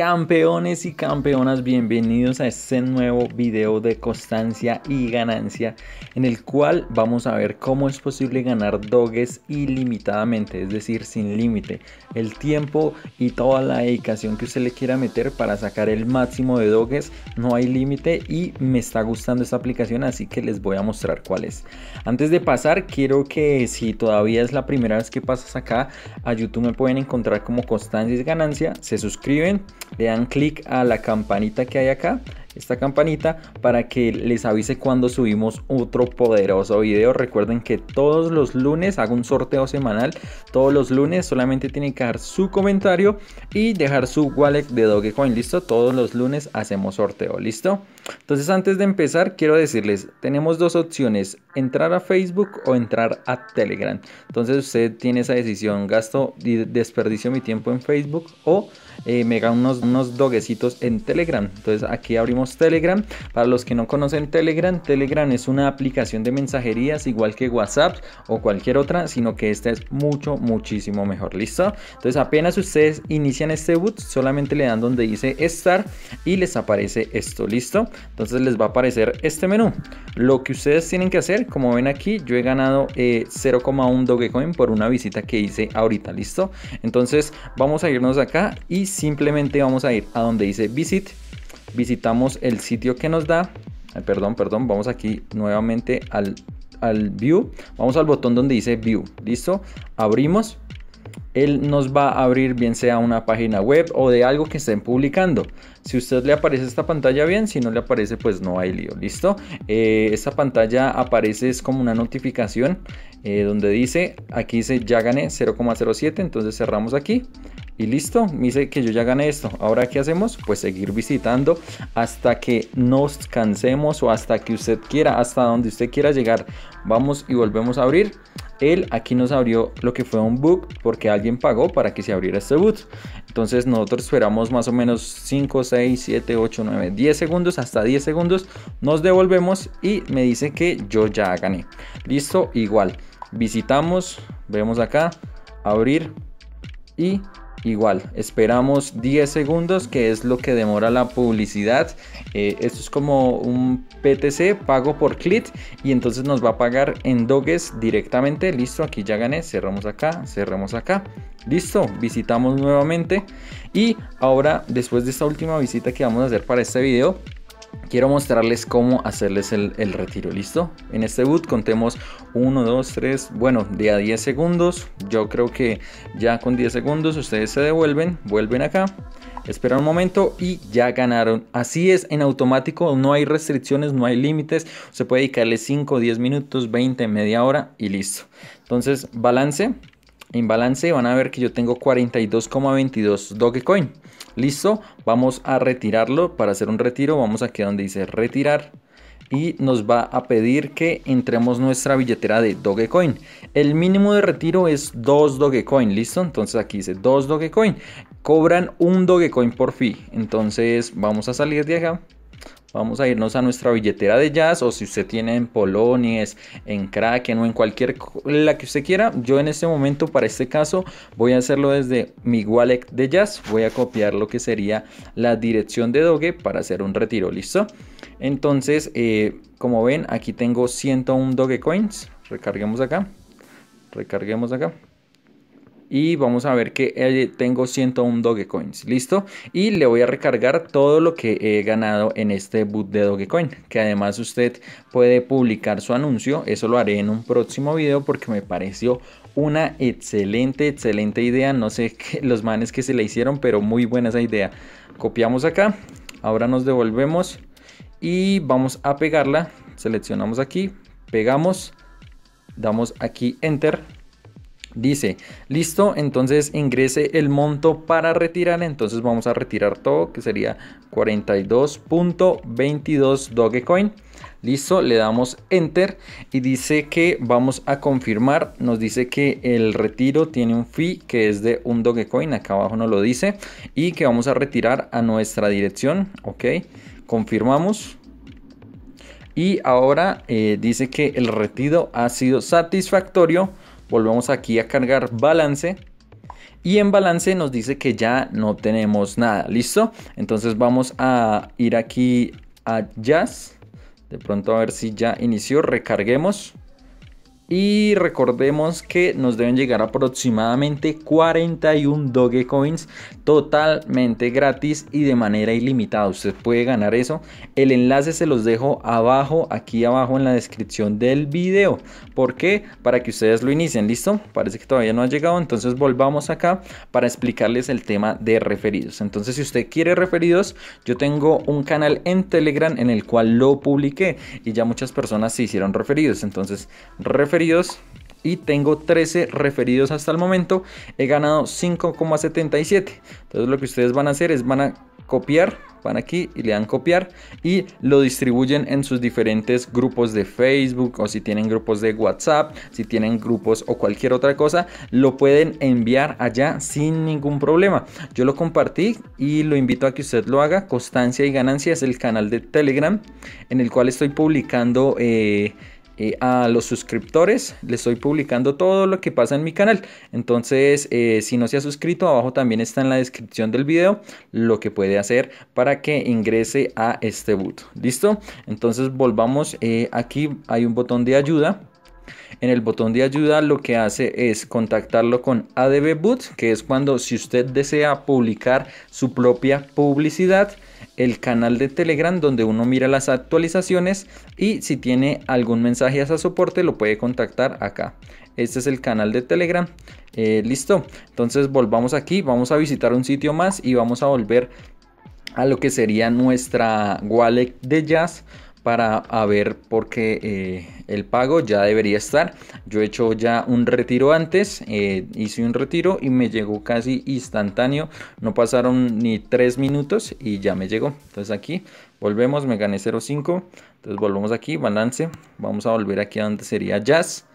Campeones y campeonas, bienvenidos a este nuevo video de constancia y ganancia en el cual vamos a ver cómo es posible ganar doges ilimitadamente, es decir, sin límite, el tiempo y toda la dedicación que usted le quiera meter para sacar el máximo de doges, no hay límite y me está gustando esta aplicación, así que les voy a mostrar cuál es. Antes de pasar, quiero que si todavía es la primera vez que pasas acá a YouTube me pueden encontrar como constancia y ganancia, se suscriben le dan clic a la campanita que hay acá esta campanita para que les avise cuando subimos otro poderoso video. Recuerden que todos los lunes hago un sorteo semanal. Todos los lunes solamente tienen que dar su comentario y dejar su wallet de Dogecoin. ¿Listo? Todos los lunes hacemos sorteo. ¿Listo? Entonces antes de empezar quiero decirles, tenemos dos opciones, entrar a Facebook o entrar a Telegram. Entonces usted tiene esa decisión, gasto y desperdicio mi tiempo en Facebook o eh, me gano unos, unos doguecitos en Telegram. Entonces aquí abrimos Telegram. Para los que no conocen Telegram, Telegram es una aplicación de mensajerías igual que WhatsApp o cualquier otra, sino que esta es mucho, muchísimo mejor. ¿Listo? Entonces apenas ustedes inician este boot, solamente le dan donde dice estar y les aparece esto. ¿Listo? Entonces les va a aparecer este menú. Lo que ustedes tienen que hacer, como ven aquí, yo he ganado 0,1 eh, Dogecoin por una visita que hice ahorita. ¿Listo? Entonces vamos a irnos acá y simplemente vamos a ir a donde dice visit visitamos el sitio que nos da, perdón, perdón, vamos aquí nuevamente al, al view, vamos al botón donde dice view, listo, abrimos, él nos va a abrir bien sea una página web o de algo que estén publicando. Si usted le aparece esta pantalla bien, si no le aparece pues no hay lío, ¿listo? Eh, esta pantalla aparece es como una notificación eh, donde dice, aquí dice ya gané 0,07, entonces cerramos aquí, y listo, me dice que yo ya gané esto. Ahora, ¿qué hacemos? Pues seguir visitando hasta que nos cansemos o hasta que usted quiera, hasta donde usted quiera llegar. Vamos y volvemos a abrir. Él aquí nos abrió lo que fue un book porque alguien pagó para que se abriera este boot. Entonces nosotros esperamos más o menos 5, 6, 7, 8, 9, 10 segundos, hasta 10 segundos. Nos devolvemos y me dice que yo ya gané. Listo, igual. Visitamos, vemos acá, abrir y Igual, esperamos 10 segundos, que es lo que demora la publicidad. Eh, esto es como un PTC, pago por clic, y entonces nos va a pagar en doges directamente. Listo, aquí ya gané, cerramos acá, cerramos acá. Listo, visitamos nuevamente. Y ahora, después de esta última visita que vamos a hacer para este video, quiero mostrarles cómo hacerles el, retiro, ¿listo? En este boot contemos 1, 2, 3, bueno, de a 10 segundos. Yo creo que ya con 10 segundos ustedes se devuelven, vuelven acá, esperan un momento y ya ganaron. Así es, en automático, no hay restricciones, no hay límites. Se puede dedicarle 5, 10 minutos, 20, media hora y listo. Entonces, balance, en balance van a ver que yo tengo 42,22 Dogecoin. Listo, vamos a retirarlo. Para hacer un retiro vamos aquí donde dice retirar y nos va a pedir que entremos nuestra billetera de Dogecoin. El mínimo de retiro es 2 Dogecoin, ¿listo? Entonces aquí dice 2 Dogecoin. Cobran un Dogecoin por fee. Entonces vamos a salir de acá. Vamos a irnos a nuestra billetera de jazz o si usted tiene en Polonies, en Kraken o en cualquier la que usted quiera. Yo en este momento para este caso voy a hacerlo desde mi wallet de jazz. Voy a copiar lo que sería la dirección de Doge para hacer un retiro. ¿Listo? Entonces, eh, como ven, aquí tengo 101 Coins. Recarguemos acá. Recarguemos acá y vamos a ver que eh, tengo 101 Dogecoins, ¿listo? Y le voy a recargar todo lo que he ganado en este boot de Dogecoin, que además usted puede publicar su anuncio, eso lo haré en un próximo video porque me pareció una excelente, excelente idea, no sé los manes que se le hicieron, pero muy buena esa idea. Copiamos acá, ahora nos devolvemos y vamos a pegarla, seleccionamos aquí, pegamos, damos aquí enter Dice, listo, entonces ingrese el monto para retirar. Entonces vamos a retirar todo, que sería 42.22 Dogecoin. Listo, le damos enter y dice que vamos a confirmar. Nos dice que el retiro tiene un fee que es de un Dogecoin. Acá abajo nos lo dice. Y que vamos a retirar a nuestra dirección. Ok, confirmamos. Y ahora eh, dice que el retiro ha sido satisfactorio Volvemos aquí a cargar balance. Y en balance nos dice que ya no tenemos nada. ¿Listo? Entonces vamos a ir aquí a Jazz. De pronto a ver si ya inició. Recarguemos. Y recordemos que nos deben llegar aproximadamente 41 Coins totalmente gratis y de manera ilimitada. Usted puede ganar eso. El enlace se los dejo abajo, aquí abajo en la descripción del video. ¿Por qué? Para que ustedes lo inicien. ¿Listo? Parece que todavía no ha llegado. Entonces volvamos acá para explicarles el tema de referidos. Entonces si usted quiere referidos, yo tengo un canal en Telegram en el cual lo publiqué. Y ya muchas personas se hicieron referidos. Entonces referidos y tengo 13 referidos hasta el momento. He ganado 5,77. Entonces lo que ustedes van a hacer es van a copiar, van aquí y le dan copiar y lo distribuyen en sus diferentes grupos de Facebook o si tienen grupos de WhatsApp, si tienen grupos o cualquier otra cosa, lo pueden enviar allá sin ningún problema. Yo lo compartí y lo invito a que usted lo haga. Constancia y Ganancia es el canal de Telegram en el cual estoy publicando... Eh, a los suscriptores les estoy publicando todo lo que pasa en mi canal. Entonces, eh, si no se ha suscrito, abajo también está en la descripción del video lo que puede hacer para que ingrese a este boot. ¿Listo? Entonces volvamos. Eh, aquí hay un botón de ayuda en el botón de ayuda lo que hace es contactarlo con ADB Boot, que es cuando si usted desea publicar su propia publicidad, el canal de Telegram donde uno mira las actualizaciones y si tiene algún mensaje a soporte lo puede contactar acá. Este es el canal de Telegram. Eh, listo. Entonces volvamos aquí, vamos a visitar un sitio más y vamos a volver a lo que sería nuestra wallet de jazz para ver por qué eh, el pago ya debería estar. Yo he hecho ya un retiro antes, eh, hice un retiro y me llegó casi instantáneo. No pasaron ni tres minutos y ya me llegó. Entonces aquí volvemos, me gané 0.5. Entonces volvemos aquí, balance. Vamos a volver aquí a donde sería jazz.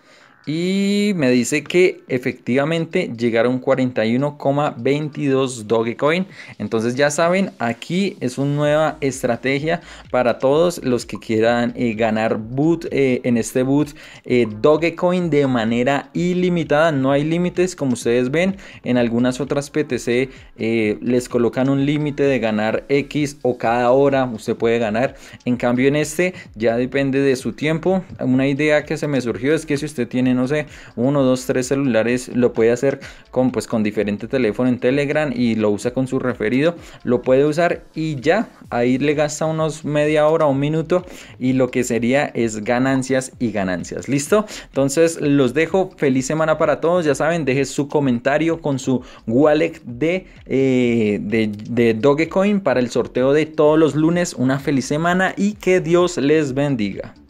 Y me dice que efectivamente llegaron 41,22 Dogecoin. Entonces ya saben, aquí es una nueva estrategia para todos los que quieran eh, ganar boot eh, en este boot eh, Dogecoin de manera ilimitada. No hay límites, como ustedes ven. En algunas otras PTC les colocan un límite de ganar X o cada hora usted puede ganar. En cambio en este ya depende de su tiempo. Una idea que se me surgió es que si usted tiene no sé, uno, dos, tres celulares, lo puede hacer con, pues, con diferente teléfono en Telegram y lo usa con su referido, lo puede usar y ya, ahí le gasta unos media hora, un minuto y lo que sería es ganancias y ganancias, ¿listo? Entonces los dejo, feliz semana para todos, ya saben, deje su comentario con su wallet de, eh, de, de Dogecoin para el sorteo de todos los lunes, una feliz semana y que Dios les bendiga.